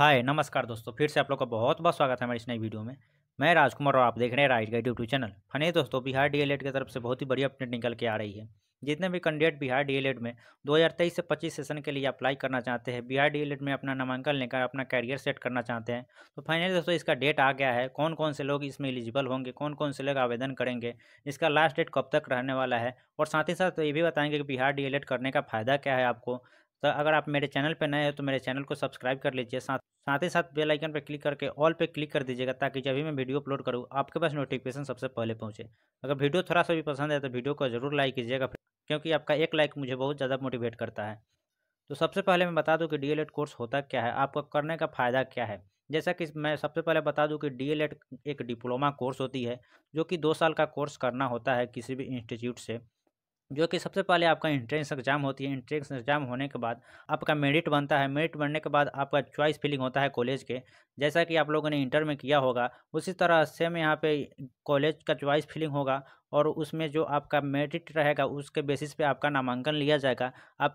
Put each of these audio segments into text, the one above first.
हाय नमस्कार दोस्तों फिर से आप लोग का बहुत बहुत स्वागत है हमारे इस नई वीडियो में मैं राजकुमार और आप देख रहे हैं राइट गाइड यूट्यूब चैनल फने दोस्तों बिहार डीएलएड की तरफ से बहुत ही बढ़िया अपडेट निकल के आ रही है जितने भी कैंडिडेट बिहार डीएलएड में 2023 से 25 सेशन के लिए अप्लाई करना चाहते हैं बिहार डीएलएड में अपना नामांकन लेकर अपना कैरियर सेट करना चाहते हैं तो फाइनली दोस्तों इसका डेट आ गया है कौन कौन से लोग इसमें एलिजिबल होंगे कौन कौन से लोग आवेदन करेंगे इसका लास्ट डेट कब तक रहने वाला है और साथ ही साथ ये भी बताएंगे कि बिहार डी करने का फ़ायदा क्या है आपको तो अगर आप मेरे चैनल पर नए हैं तो मेरे चैनल को सब्सक्राइब कर लीजिए साथ साथ ही साथ बेल आइकन पर क्लिक करके ऑल पे क्लिक कर दीजिएगा ताकि जब भी मैं वीडियो अपलोड करूँ आपके पास नोटिफिकेशन सबसे पहले पहुँचे अगर वीडियो थोड़ा सा भी पसंद है तो वीडियो को जरूर लाइक कीजिएगा क्योंकि आपका एक लाइक मुझे बहुत ज़्यादा मोटिवेट करता है तो सबसे पहले मैं बता दूँ कि डी कोर्स होता क्या है आपको करने का फ़ायदा क्या है जैसा कि मैं सबसे पहले बता दूं कि डी एक डिप्लोमा कोर्स होती है जो कि दो साल का कोर्स करना होता है किसी भी इंस्टीट्यूट से जो कि सबसे पहले आपका इंट्रेंस एग्जाम होती है इंट्रेंस एग्जाम होने के बाद आपका मेरिट बनता है मेरिट बनने के बाद आपका चॉइस फिलिंग होता है कॉलेज के जैसा कि आप लोगों ने इंटर में किया होगा उसी तरह सेम यहाँ पे कॉलेज का चॉइस फिलिंग होगा और उसमें जो आपका मेरिट रहेगा उसके बेसिस पे आपका नामांकन लिया जाएगा आप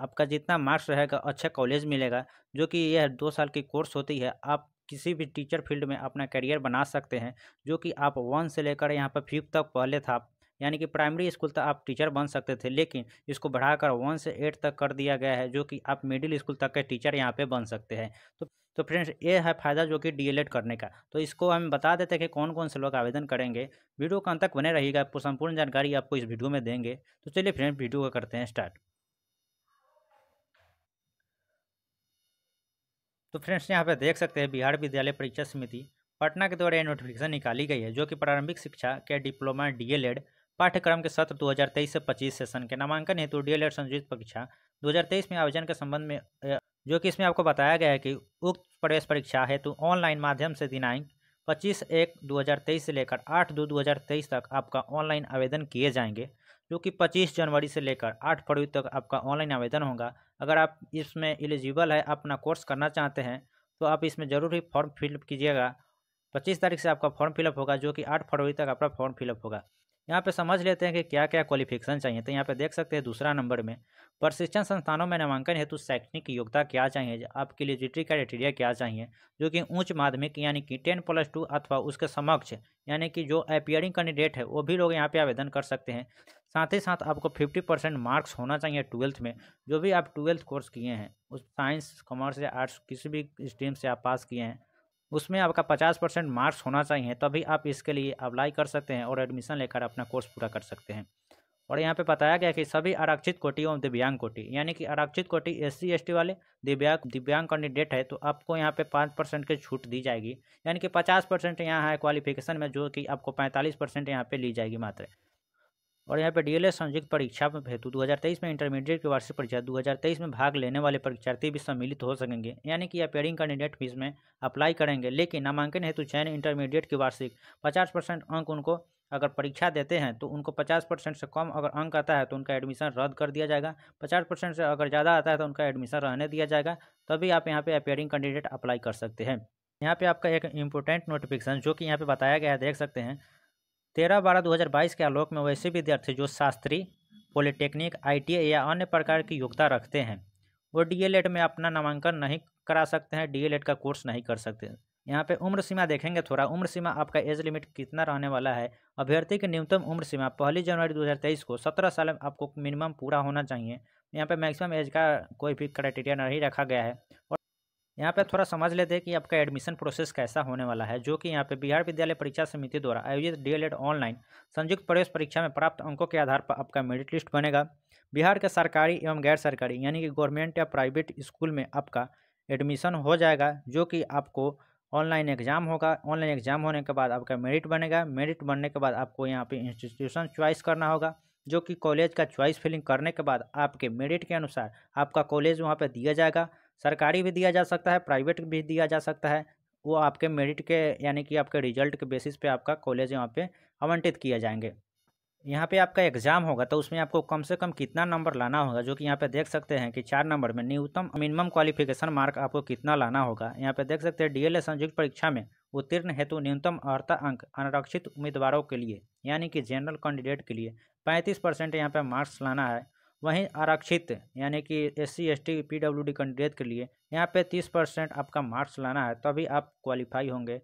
आपका जितना मार्क्स रहेगा अच्छा कॉलेज मिलेगा जो कि यह दो साल की कोर्स होती है आप किसी भी टीचर फील्ड में अपना करियर बना सकते हैं जो कि आप वन से लेकर यहाँ पर फिफ्थ तक पहले था यानी कि प्राइमरी स्कूल तक आप टीचर बन सकते थे लेकिन इसको बढ़ाकर वन से एट तक कर दिया गया है जो कि आप मिडिल स्कूल तक के टीचर यहाँ पे बन सकते हैं तो तो फ्रेंड्स ये है फ़ायदा जो कि डीएलएड करने का तो इसको हम बता देते हैं कि कौन कौन से लोग आवेदन करेंगे वीडियो का अंत तक बने रहेगा संपूर्ण जानकारी आपको इस वीडियो में देंगे तो चलिए फ्रेंड वीडियो का करते हैं स्टार्ट तो फ्रेंड्स यहाँ पे देख सकते हैं बिहार विद्यालय परीक्षा समिति पटना के द्वारा यह नोटिफिकेशन निकाली गई है जो कि प्रारंभिक शिक्षा के डिप्लोमा डीएलएड पाठ्यक्रम के सत्र 2023 से 25 सेशन के नामांकन हेतु डी एल संयुक्त परीक्षा 2023 में आयोजन के संबंध में जो कि इसमें आपको बताया गया है कि उक्त प्रवेश परीक्षा हेतु ऑनलाइन माध्यम से दिनांक 25 एक 2023 से लेकर 8 दो 2023 तक आपका ऑनलाइन आवेदन किए जाएंगे जो कि 25 जनवरी से लेकर 8 फरवरी तक आपका ऑनलाइन आवेदन होगा अगर आप इसमें एलिजिबल है अपना कोर्स करना चाहते हैं तो आप इसमें ज़रूर ही फॉर्म फिलअप कीजिएगा पच्चीस तारीख से आपका फॉर्म फिलअप होगा जो कि आठ फरवरी तक आपका फॉर्म फिलअप होगा यहाँ पे समझ लेते हैं कि क्या क्या क्वालिफिकेशन चाहिए तो यहाँ पे देख सकते हैं दूसरा नंबर में प्रशिक्षण संस्थानों में नामांकन हेतु शैक्षणिक योग्यता क्या चाहिए आपके एलिजिबिलिटी क्राइटेरिया क्या चाहिए जो कि उच्च माध्यमिक यानी कि टेन प्लस टू अथवा उसके समक्ष यानी कि जो अपियरिंग कैंडिडेट है वो भी लोग यहाँ पे आवेदन कर सकते हैं साथ ही साथ आपको फिफ्टी परसेंट मार्क्स होना चाहिए ट्वेल्थ में जो भी आप ट्वेल्थ कोर्स किए हैं उस साइंस कॉमर्स या आर्ट्स किसी भी स्ट्रीम से आप पास किए हैं उसमें आपका पचास परसेंट मार्क्स होना चाहिए तभी आप इसके लिए अप्लाई कर सकते हैं और एडमिशन लेकर अपना कोर्स पूरा कर सकते हैं और यहाँ पे बताया गया कि सभी आरक्षित कोटि एवं दिव्यांग कोटि यानी कि आरक्षित कोटि एस सी वाले दिव्यांग दिव्यांग कैंडिडेट है तो आपको यहाँ पे पाँच परसेंट की छूट दी जाएगी यानी कि पचास परसेंट यहाँ है क्वालिफिकेशन में जो कि आपको पैंतालीस परसेंट यहाँ पर ली जाएगी मात्र और यहाँ पे डीएलएस संयुक्त परीक्षा हेतु 2023 में इंटरमीडिएट की वार्षिक परीक्षा 2023 में भाग लेने वाले परीक्षार्थी भी सम्मिलित हो सकेंगे यानी कि अपेयरिंग कैंडिडेट फीस में अप्लाई करेंगे लेकिन नामांकन हेतु चयन इंटरमीडिएट की वार्षिक 50 परसेंट अंक उनको अगर परीक्षा देते हैं तो उनको पचास परसेंट से कम अगर अंक आता है तो उनका एडमिशन रद्द कर दिया जाएगा पचास परसेंट से अगर ज़्यादा आता है तो उनका एडमिशन रहने दिया जाएगा तभी आप यहाँ पर अपेयरिंग कैंडिडेट अप्लाई कर सकते हैं यहाँ पे आपका एक इम्पोर्टेंट नोटिफिकेशन जो कि यहाँ पे बताया गया है देख सकते हैं तेरह बारह 2022 के आलोक में वैसे विद्यार्थी जो शास्त्री पॉलिटेक्निक आई या अन्य प्रकार की योग्यता रखते हैं वो डीएलएड में अपना नामांकन नहीं करा सकते हैं डी का कोर्स नहीं कर सकते यहाँ पे उम्र सीमा देखेंगे थोड़ा उम्र सीमा आपका एज लिमिट कितना रहने वाला है अभ्यर्थी की न्यूनतम उम्र सीमा पहली जनवरी 2023 को 17 साल में आपको मिनिमम पूरा होना चाहिए यहाँ पे मैक्सिमम एज का कोई भी क्राइटेरिया नहीं रखा गया है और यहाँ पे थोड़ा समझ लेते हैं कि आपका एडमिशन प्रोसेस कैसा होने वाला है जो कि यहाँ पे बिहार विद्यालय परीक्षा समिति द्वारा आयोजित डीएलएड ऑनलाइन संयुक्त प्रवेश परीक्षा में प्राप्त अंकों के आधार पर आपका मेरिट लिस्ट बनेगा बिहार के सरकारी एवं गैर सरकारी यानी कि गवर्नमेंट या प्राइवेट स्कूल में आपका एडमिशन हो जाएगा जो कि आपको ऑनलाइन एग्ज़ाम होगा ऑनलाइन एग्ज़ाम होने के बाद आपका मेरिट बनेगा मेरिट बनने के बाद आपको यहाँ पे इंस्टीट्यूशन च्वाइस करना होगा जो कि कॉलेज का च्वाइस फिलिंग करने के बाद आपके मेरिट के अनुसार आपका कॉलेज वहाँ पर दिया जाएगा सरकारी भी दिया जा सकता है प्राइवेट भी दिया जा सकता है वो आपके मेरिट के यानी कि आपके रिजल्ट के बेसिस पे आपका कॉलेज यहाँ पे आवंटित किए जाएंगे यहाँ पे आपका एग्ज़ाम होगा तो उसमें आपको कम से कम कितना नंबर लाना होगा जो कि यहाँ पे देख सकते हैं कि चार नंबर में न्यूनतम मिनिमम क्वालिफिकेशन मार्क आपको कितना लाना होगा यहाँ पे देख सकते हैं डी ए संयुक्त परीक्षा में उत्तीर्ण हेतु न्यूनतम अर्थ अंक अनारक्षित उम्मीदवारों के लिए यानी कि जनरल कैंडिडेट के लिए पैंतीस परसेंट यहाँ पर मार्क्स लाना है वहीं आरक्षित यानी कि S C S T P W D candidate के लिए यहाँ पे तीस परसेंट आपका मार्क्स लाना है तभी तो आप क्वालिफाई होंगे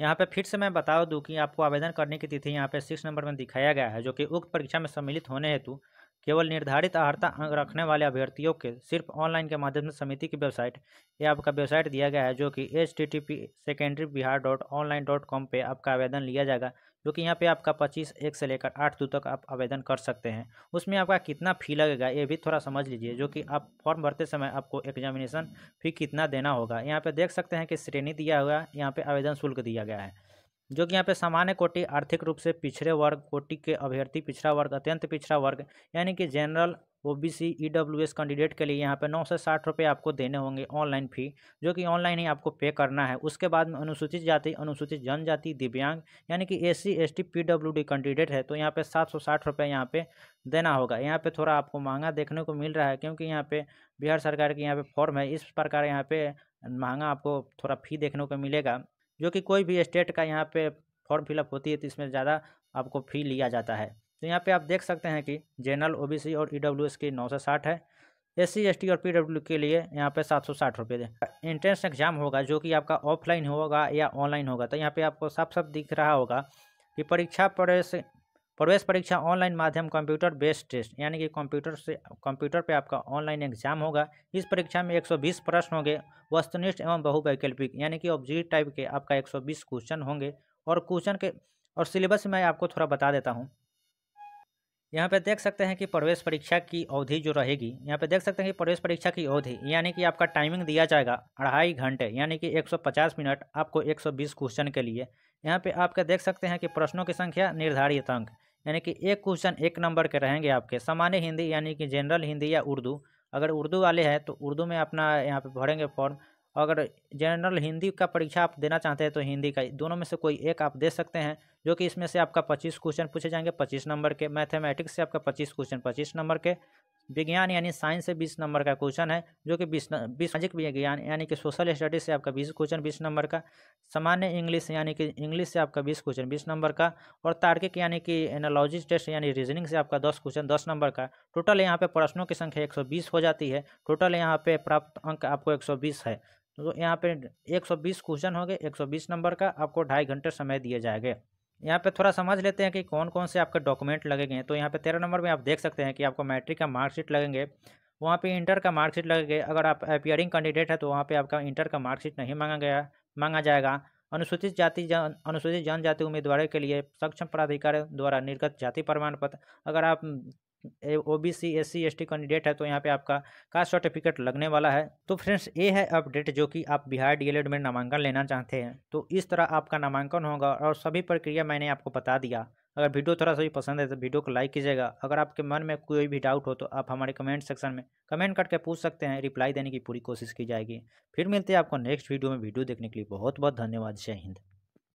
यहाँ पे फिर से मैं बता दूँ कि आपको आवेदन करने की तिथि यहाँ पे सिक्स नंबर में दिखाया गया है जो कि उक्त परीक्षा में सम्मिलित होने हेतु केवल निर्धारित अर्ता अंक रखने वाले अभ्यर्थियों के सिर्फ ऑनलाइन के माध्यम से समिति की वेबसाइट या आपका वेबसाइट दिया गया है जो कि H T T P secondary Bihar dot online dot com पर आपका आवेदन लिया जाएगा जो कि यहाँ पे आपका पच्चीस एक से लेकर आठ दो तक आप आवेदन कर सकते हैं उसमें आपका कितना फ़ी लगेगा ये भी थोड़ा समझ लीजिए जो कि आप फॉर्म भरते समय आपको एग्जामिनेशन फ़ी कितना देना होगा यहाँ पर देख सकते हैं कि श्रेणी दिया हुआ यहाँ पर आवेदन शुल्क दिया गया है जो कि यहाँ पे सामान्य कोटि आर्थिक रूप से पिछड़े वर्ग कोटि के अभ्यर्थी पिछड़ा वर्ग अत्यंत पिछड़ा वर्ग यानी कि जनरल ओबीसी ईडब्ल्यूएस कैंडिडेट के लिए यहाँ पे नौ से साठ रुपये आपको देने होंगे ऑनलाइन फी जो कि ऑनलाइन ही आपको पे करना है उसके बाद में अनुसूचित जाति अनुसूचित जनजाति दिव्यांग यानी कि S C S T P W D candidate है तो यहाँ पे सात सौ साठ रुपये यहाँ पे देना होगा यहाँ पे थोड़ा आपको महंगा देखने को मिल रहा है क्योंकि यहाँ पे बिहार सरकार की यहाँ पे फॉर्म है इस प्रकार यहाँ पे महंगा आपको थोड़ा फी देखने को मिलेगा जो कि कोई भी स्टेट का यहाँ पे फॉर्म फिलअप होती है तो इसमें ज़्यादा आपको फ़ी लिया जाता है तो यहाँ पे आप देख सकते हैं कि जनरल ओबीसी और ई की नौ है एस सी और पी के लिए यहाँ पे सात सौ साठ रुपये एंट्रेंस एग्जाम होगा जो कि आपका ऑफलाइन होगा या ऑनलाइन होगा तो यहाँ पे आपको साफ साफ दिख रहा होगा कि परीक्षा प्रवेश प्रवेश परीक्षा ऑनलाइन माध्यम कंप्यूटर बेस्ड टेस्ट यानी कि कंप्यूटर से कंप्यूटर पे आपका ऑनलाइन एग्जाम होगा इस परीक्षा में 120 प्रश्न होंगे वस्तुनिष्ठ एवं बहुवैकल्पिक यानी कि ऑब्जेक्ट टाइप के आपका 120 क्वेश्चन होंगे और क्वेश्चन के और सिलेबस मैं आपको थोड़ा बता देता हूँ यहाँ पे देख सकते हैं कि प्रवेश परीक्षा की अवधि जो रहेगी यहाँ पे देख सकते हैं कि प्रवेश परीक्षा की अवधि यानी कि आपका टाइमिंग दिया जाएगा अढ़ाई घंटे यानी कि 150 मिनट आपको 120 क्वेश्चन के लिए यहाँ पे आपका देख सकते हैं कि प्रश्नों की संख्या निर्धारित अंक यानी कि एक क्वेश्चन एक नंबर के रहेंगे आपके सामान्य हिंदी यानी कि जनरल हिंदी या उर्दू अगर उर्दू वाले हैं तो उर्दू में अपना यहाँ पे भरेंगे फॉर्म अगर जनरल हिंदी का परीक्षा आप देना चाहते हैं तो हिंदी का दोनों में से कोई एक आप दे सकते हैं जो कि इसमें से आपका पच्चीस क्वेश्चन पूछे जाएंगे पच्चीस नंबर के मैथमेटिक्स से आपका पच्चीस क्वेश्चन पच्चीस नंबर के विज्ञान यानी साइंस से बीस नंबर का क्वेश्चन है जो कि बीस बीस सामाजिक विज्ञान यानी कि सोशल स्टडीज से आपका बीस क्वेश्चन बीस नंबर का सामान्य इंग्लिश यानी कि इंग्लिश से आपका बीस क्वेश्चन बीस नंबर का और तार्किक यानी कि एनालॉजी टेस्ट यानी रीजनिंग से आपका दस क्वेश्चन दस नंबर का टोटल यहाँ पर प्रश्नों की संख्या एक हो जाती है टोटल यहाँ पर प्राप्त अंक आपको एक है तो यहाँ पे एक क्वेश्चन होंगे 120 नंबर का आपको ढाई घंटे समय दिए जाएंगे यहाँ पे थोड़ा समझ लेते हैं कि कौन कौन से आपके डॉक्यूमेंट लगेंगे तो यहाँ पे तेरह नंबर में आप देख सकते हैं कि आपको मैट्रिक का मार्कशीट लगेंगे वहाँ पे इंटर का मार्कशीट लगेंगे अगर आप अपियरिंग कैंडिडेट है तो वहाँ पे आपका इंटर का मार्कशीट नहीं मांगा गया मांगा जाएगा अनुसूचित जाति जन अनुसूचित जनजाति उम्मीदवारों के लिए सक्षम प्राधिकार द्वारा निर्गत जाति प्रमाण पत्र अगर आप O B C S C S T candidate है तो यहाँ पे आपका कास्ट सर्टिफिकेट लगने वाला है तो फ्रेंड्स ये है अपडेट जो कि आप बिहार डीएलएड e में नामांकन लेना चाहते हैं तो इस तरह आपका नामांकन होगा और सभी प्रक्रिया मैंने आपको बता दिया अगर वीडियो थोड़ा सा भी पसंद है तो वीडियो को लाइक कीजिएगा अगर आपके मन में कोई भी डाउट हो तो आप हमारे कमेंट सेक्शन में कमेंट करके पूछ सकते हैं रिप्लाई देने की पूरी कोशिश की जाएगी फिर मिलते हैं आपको नेक्स्ट वीडियो में वीडियो देखने के लिए बहुत बहुत धन्यवाद जय हिंद